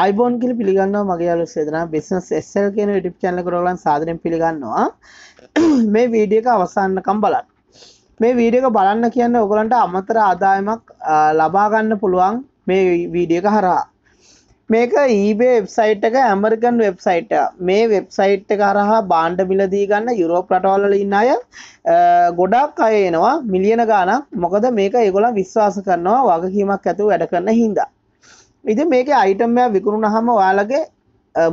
අයිබෝන් කියල පිළිගන්නවා මගේ අලු සේදනා බිස්නස් එස්සල් කියන ටිප් චැනල කරගලන් සාදරෙන් පිළිගන්නවා මේ වීඩියක අවසන්නකම් බලන්න මේ වීඩියක බලන්න කියන්න ඔගලන්ට අමතර ආදායමක් ලබාගන්න පුළුවන් මේ වීඩියක හරා මේක ඊබේ වෙබ්සයිට් එක ඇමරිකන් වෙබ්සයිට් මේ වෙබ්සයිට් එක හරහා බාණ්ඩ මිලදී ගන්න යුරෝප රටවල්වල ඉන්න අය ගොඩක් අය එනවා මිලියන ගානක් මොකද මේක ඒගොල්ලන් විශ්වාස කරනවා වගකීමක් ඇතුව වැඩ කරන හින්දා ඉති මේක අයිටම්ය විකුණුණහම ඔයාලගේ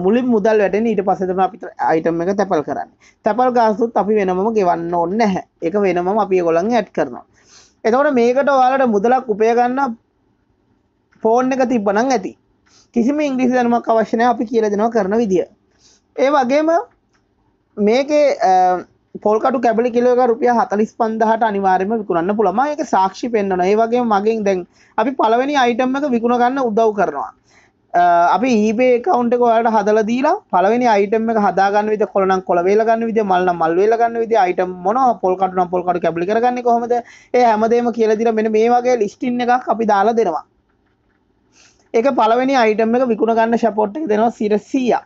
මුලින් මුදල් වැටෙන ඊට පසෙදම අපිට අයිටම් එක තැපල් කරන්න තැපල් ගාසුත් අපි වෙනම ගෙවන්න ඔන්න හැ එක වෙනම අපි ගොලන් ඇට් කරනවා එතවට මේකට ඔයාලට මුදලක් උපයගන්න ෆෝන් එක තිබ්බනං ඇති කිසිම ඉංග්‍රිසි දනමක් අවශ්‍යනය අපි කියල දෙනවා කරන විදිිය ඒ වගේම මේකේ පොල්කටු කැබලි කිලෝක රුපිය හතලිස් පන්දහට අනිවාර්යම විකුණන්න පුළුවන් ඒක සාක්ෂි පෙන්වනවා ඒ වගේ මගෙන් දැන් අපි පළවෙනි අයිටම් එක විකුණ ගන්න උදව් කරනවා අපි ඊබේ account එක ඔයාලට හදලා දීලා පළවෙනි අයිටම් එක හදා ගන්න විදිහ කොළ නම් කොළ වේලා ගන්න විදිහ මල් නම් මල් වේලා ගන්න විදිහ අයිටම් මොනවා පොල් කටු නම් පොල් කටු කැබලි කරගන්නේ කොහොමද ඒ හැමදේම කියලා දීලා මෙන්න මේ වගේ ලිස්ටින් එකක් අපි දාලා දෙනවා ඒක පළවෙනි අයිටම් එක විකුණ ගන්න සපෝට් එක දෙනවා 100ක්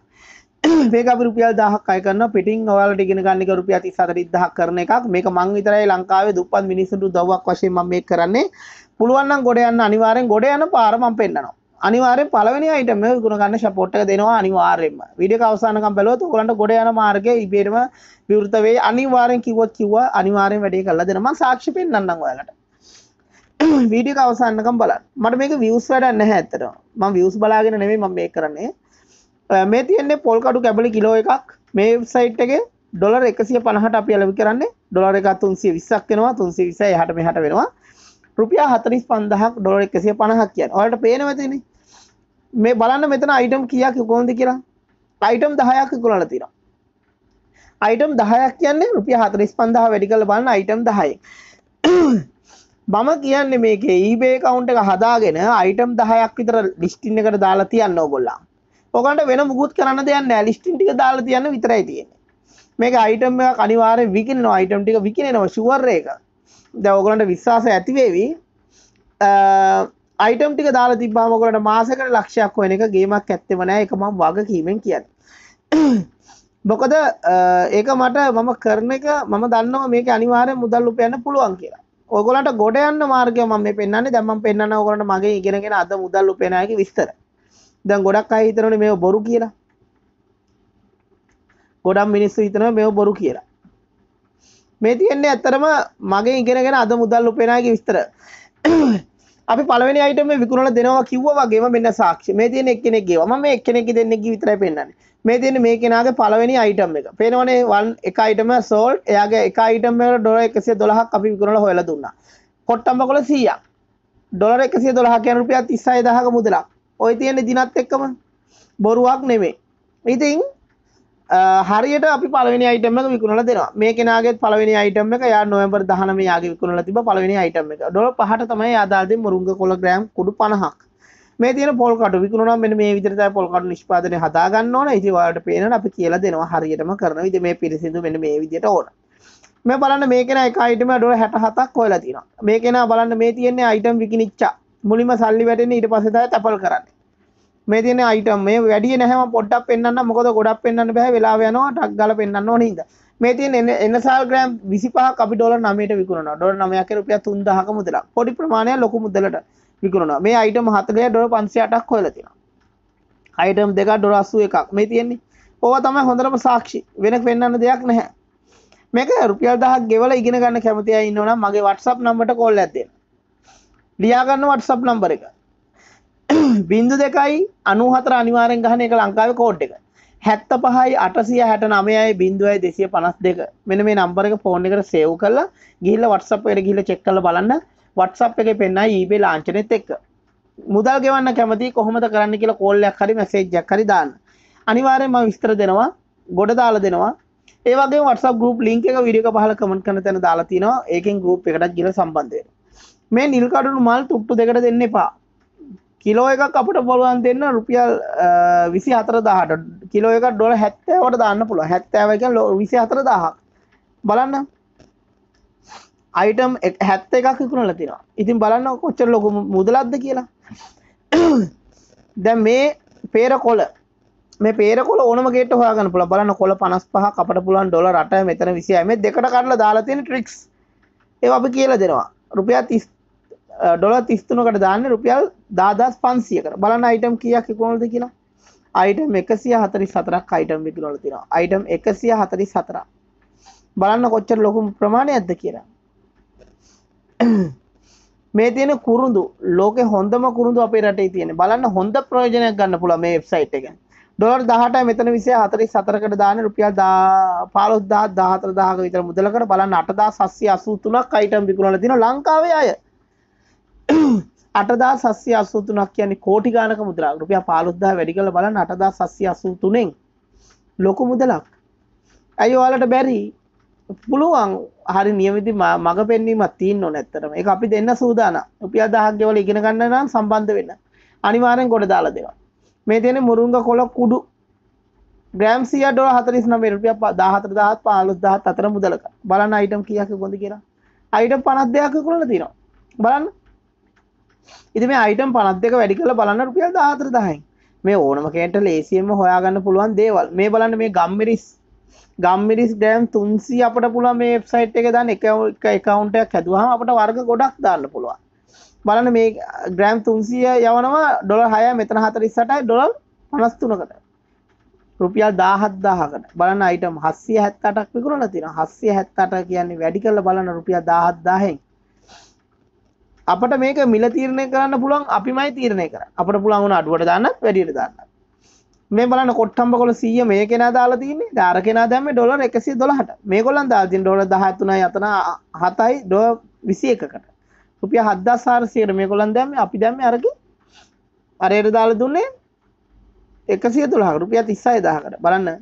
මේක අපි රුපියල් 1000ක් අය කරනවා පිටින් ඔයාලට ඉගෙන ගන්න එක රුපියල් 34000ක් කරන එකක් මේක මං විතරයි ලංකාවේ දුප්පත් මිනිස්සුන්ට උදව්වක් වශයෙන් මම මේක කරන්නේ පුළුවන් නම් ගොඩ යන්න අනිවාර්යෙන් ගොඩ යන පාර මම පෙන්නනවා අනිවාර්යෙන් පළවෙනි අයිටම එක ගුණ ගන්න සපෝට් එක දෙනවා අනිවාර්යෙන්ම වීඩියෝ එක අවසානකම් බැලුවොත් ඔයගලන්ට ගොඩ යන මාර්ගයේ ඉබේම විවෘත වෙයි අනිවාර්යෙන් කිව්වොත් කිව්වා අනිවාර්යෙන් වැඩේ කරලා දෙනවා මං සාක්ෂි පෙන්නන්නම් ඔයාලට වීඩියෝ එක අවසානකම් බලන්න මට මේක views වැඩක් නැහැ ඇත්තටම මම views බලාගෙන නෙමෙයි මම මේක කරන්නේ මේ තියෙන්නේ පොල්කඩු කැබලි කිලෝ එකක් මේ වෙබ්සයිට් එකේ ඩොලර් එකසිය පනහට අපි අලවි කරන්නේ ඩොලර එක තුන්සිය විස්සක් වෙනවා තුන්සිය විසයි හට මෙහට වෙනවා රුපියා හතරිස් පන්දහක් ඩොලර් එකසිය පණහක් කියන්න ඔට පේනවතින මේ බලන්න මෙතන අයිටම් කියක් කොන්ද කියලා අයිටම් දහයක් කුලන තිර අයිටම් දහයක් කියන්නේ රුපිය හතරිස් පන්දහ වැඩි කල බලන්න අයිටම් දහයි මම කියන්නේ මේක ඒබේ කවුන්ට එක හදාගෙන අයිටම් දහයක් විතර ලිස්ටින්න එකට දාලා තියන්න ඔගොල්ලා ඔකට වෙන මුකුත් කරන්න දෙයන්න ලිස්ටින් ටික දාලා තියන්න විතරයි තියෙන්නේ මේක අයිටම් එක අනිවාර්යෙන් විකිනනවා අයිටම් ටික විකිනෙනවා ෂුවර් එක දැන් ඔයගලන්ට විශ්වාසය ඇති වෙවි අයිටම් ටික දාලා තිබ්බාම ඔයගලන්ට මාසෙකට ලක්ෂයක් හොයන එක ගේමක් ඇත්තෙම නෑ ඒක මම වගකීමෙන් කියන්නේ මොකද ඒක මට මම කරන එක මම දන්නවා මේක අනිවාර්යෙන් මුදල් උපයන්න පුළුවන් කියලා. ඔයගොල්ලන්ට ගොඩ යන්න මාර්ගය මම මේ පෙන්වන්නේ. දැන් මම පෙන්වන්න ඕගොල්ලන්ට මගේ ඉගෙනගෙන අද මුදල් උපයන අයගේ විස්තර. දැන් ගොඩක් අය හිතනවනේ මේව බොරු කියලා. ගොඩක් මිනිස්සු හිතනවා මේව බොරු කියලා. මේ තියෙන්නේ ඇත්තටම මගේ ඉගෙනගෙන අද මුදල් උපයනාගේ විස්තර. අපි පළවෙනි අයිටම මේ විකුණලා දෙනවා කිව්වා වගේම මෙන්න සාක්ෂි. මේ තියෙන එක්කෙනෙක් ගේවා. මම මේ එක්කෙනෙක් දෙන්නෙක්ගේ විතරයි පෙන්නන්නේ. මේ තියෙන්නේ මේ කෙනාගේ පළවෙනි අයිටම් එක. පේනවනේ 1 එක අයිටම සෝල්ට්. එයාගේ එක අයිටම් එකට ඩොලර් 112ක් අපි විකුණලා හොයලා දුන්නා. කොට්ටම්බකොළ 100ක්. ඩොලර් 112 කියන රුපියල් 36000ක මුදලක්. ඔය තියෙන දිනත් එක්කම බොරුවක් නෙමේ ඉතින් හරියට අපි පළවෙනි අයිටම් එක විකුණලා දෙනවා. මේ කෙනාගේත් පළවෙනි අයිටම් එක යා නොවැම්බර් 19 යාගේ විකුණලා තිබ්බ පළවෙනි අයිටම් එක. ඩොලර් 5ට තමයි ආදාල්දී මුරුංග කොළ ග්‍රෑම් කුඩු 50ක්. මේ තියෙන පොල් කටු විකුණුණා මෙන්න මේ විදිහට තමයි පොල් කටු නිෂ්පාදනය හදා ගන්න ඕන. ඉතින් ඔයාලට පේනවනේ අපි කියලා දෙනවා හරියටම කරන විදිහ මේ පිරිසිදු මෙන්න මේ විදිහට ඕන. මේ බලන්න මේ කෙනා එක අයිටම් එක ඩොලර් 67ක් හොයලා තිනවා. මේ කෙනා බලන්න මේ තියෙන්නේ අයිටම් විකිනිච්චා. මුලින්ම සල්ලි වැටෙන්නේ ඊට පස්සේ තමයි තැපල් කරන්නේ. මේ තියෙන අයිටම් මේ වැඩිය නැහැම පොඩ්ඩක් පෙන්වන්න මොකද ගොඩක් පෙන්වන්න බෑ වෙලාව යනවා ටක් ගාලා පෙන්වන්න ඕන හින්දා මේ තියෙන එනසල් ග්‍රෑම් 25ක් අපි ඩොලර් 9ට විකුණනවා ඩොලර් 9ක් කියලා රුපියල් 3000ක මුදලක් පොඩි ප්‍රමාණයක් ලොකු මුදලට විකුණනවා මේ අයිටම් 40 ඩොලර් 508ක් හොයලා තියෙනවා අයිටම් දෙක ඩොලර් 81ක් මේ තියෙන්නේ ඕවා තමයි හොඳටම සාක්ෂි වෙන පෙන්වන්න දෙයක් නැහැ මේක රුපියල් 1000ක් ගෙවලා ඉගෙන ගන්න කැමති අය ඉන්නවනම් මගේ WhatsApp නම්බරට කෝල් එකක් දෙන්න ලියා ගන්න WhatsApp නම්බර එක 09 බින්දු දෙකයි අනුහතර අනිවාරෙන් ගහන එක ලංකාව කෝඩ් එක හැත්ත පහයි අටසිය හැට නමයයි බින්දුවයි දෙසිය පනස් දෙක මෙන මේ නම්බර එක ෆෝන් එකට සේව් කරලා ගිල්ල වටසප් එකට ගිහිල්ලා චෙක් කරලා බලන්න වටසප් එකේ පෙන්නයි ඊබේ ලාංඡනෙත් එක්ක මුදල් ගෙවන්න කැමති කොහොමද කරන්න කියලා කෝල්ලයක් හරි මැසේජ්ජක් හරි දාන්න අනිවාර්යෙන්ම විස්තර දෙනවා ගොඩ දාලා දෙනවා ඒ වගේ WhatsApp group link එක වීඩියෝ එක පහල කමෙන්ට් කරන තැන දාලා තිනවා ඒකෙන් group එකටත් ගිහලා සම්බන්ධ වෙන්න මේ නිල් කඩුණු මල් තුට්ටු දෙකට දෙන්න එපා කිලෝ එකක් අපට පුළුවන් දෙන්න රුපියල් විසි අතර දාහට කිලෝ එක ඩොල හැත්තෑවට දාන්න පුළුව හැත්තෑව එක ලෝ විසි අතර දාහක් බලන්න අයිටම් හැත්ත එකක් විකුණල තිෙන ඉතින් බලන්න කොච්චර ලොකු මුදලක්ද කියලා දැ මේ පේර කොල මේ පේර කොල ඕනමගේට හොයාගන්න පුළ බලන්න කොල පනස් පහ අපට පුළුවන් ඩොල රට මෙතන විසිය මේ දෙකට කරලා දාලා තියෙන ට්‍රික්ස් ඒ අපි කියලා දෙනවා රුපියා තිස් ඩොල තිස්තුනකට දාන්න රුපියල් දාදස් පන්සියකට බලන්න අයිටම් කියක් එකකොනොද කියලා අයිටම් එකසිය හතරි සතරක් අයිටම් විකිනොල තින අයිටම් එකසිය හතරි සතර බලන්න කොච්චර ලොකුම ප්‍රමාණය ඇද කියලා මේ තියෙන කුරුදු ලෝක හොඳම කුරුදු අපේ රටේ තියෙන බලන්න හොඳ ප්‍රයෝජනයක් ගන්න පුළ මේ වෙබ්සයිට් එක ඩොලර් දහට මෙතන විසිය හතරි සතරකට දාන රුපියල් පාලොස්දා දාහතර දාහක විතර මුදලකට බලන්න අටදා සස්්‍ය අසූතුනක් අයිටම් විකුණල තින ලංකාවේ අය අටදා සස්්‍ය අසූතුනක් කියන්නේ කෝටි ගානක මුදලා රුපිය පාලුද්දා වැඩි කළ බල අටදා සස්්‍ය අසූතුනෙන් ලොකු මුදලක් ඇයි ඔයාලට බැරි පුළුවන් හරි නියමිති මඟ පෙන්වීමත් තියන්න නැත්තරම එක අපි දෙන්න සූදාන උපිය දහක්්‍යවල ඉගෙන ගන්න නම් සම්බන්ධ වෙන්න අනිවාරෙන් ගොඩ දාලා දෙවා මේ තියෙන මුරුංග කොල කුඩු ග්‍රෑම්සිය ඩො හතරිස් නම රුපිය දාහතර දහත් පාලුස් දහත් අතර මුදලක බලන්න අයිටම් කියක ගොඳ කියලා අයිට පනත් දෙයක් කොළ තිනවා බලන්න ඉති මේ අයිටම් පනත් එක වැඩි කළ බලන්න රුපියල් දාතර දහයි මේ ඕනම කෙන්ට ලේසියෙන්ම හොයාගන්න පුළුවන් දේවල් මේ බලන්න මේ ගම්මිරිස් ගම්මිරිස් ඩෑම් තුන්සි අපට පුළුව මේ වෙබ්සයිට් එක දන්න එක එකකවුන්ටයක් හැදවාම අපට වර්ග ගොඩක් දාන්න පුළුවන් බලන්න මේ ග්‍රෑම් තුන්සිය යවනවා ඩොල හය මෙතන හතරිස්සටයි ඩොල පනස්තුනකට රුපියල් දාහත් දාහකට බලන්න අයිටම් හස්සිය හැත්තටක් විකරල තින හස්සිය හැත්තට කියන්නේ වැඩි කරල බලන්න රුපියල් දාහත් දාහෙන් අපට මේක මිල තීරණය කරන්න පුළුවන් අපිමයි තීරණය කර අපට පුළුවන් වුණ අඩුවට දාන්න වැඩියට දාන්න මේ බලන්න කොට්ටම්බ කොළ 100 මේ කෙනා දාලා තින්නේ දාර කෙනා දැම්මේ ඩොලර් 112ට මේගොල්ලන් දාලා තියෙන ඩොලර් 13යි අතන 7යි ඩොලර් 21කට රුපියල් 7400ට මේගොල්ලන් දැම්මේ අපි දැම්මේ අරගේ අරයට දාලා දුන්නේ 112කට රුපියල් 36000කට බලන්න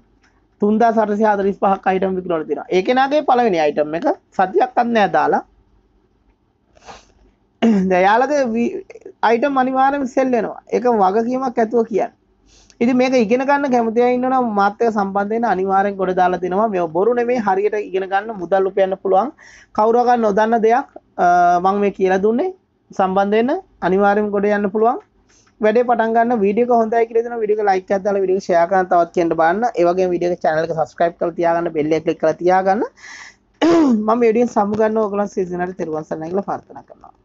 3845ක් අයිටම් විකුණලා තියෙනවා ඒ කෙනාගේ පළවෙනි අයිටම් එක සතියක් අත් නෑ දාලා දයාලගේ අයිටම් අනිවාරම සෙල්ලෙනවා එක වගකීමක් ඇතුව කියන්න ඉති මේක ඉගෙන ගන්න කැමතිය ඉන්නන මාතය සම්බන්ධයන අනිවාරෙන් ගොඩ දාලා දෙනවා මෙ බොරුන මේ හරියට ඉගෙන ගන්න මුදල් උපයන්න පුළුවන් කවුරගන්න නොදන්න දෙයක් මං මේ කියලා දුන්නේ සම්බන්ධයන අනිවාරෙන් ගොඩ යන්න පුළුවන් වැඩ පටන්ගන්න විඩිය හොඳයි කියෙන විඩික ලයික් අදල විඩි ශයකන් තවත් කියෙන්ට බන්න ඒවගේ විඩිය චනලක සස්ක්‍රයිප් කල තියාගන්න බෙල්ල එකක් කළ තියාගන්න මම ඩියෙන් සමුගන්න ඔගලන් සිසිනට තෙරවසනැගල පාර්ථන කරනවා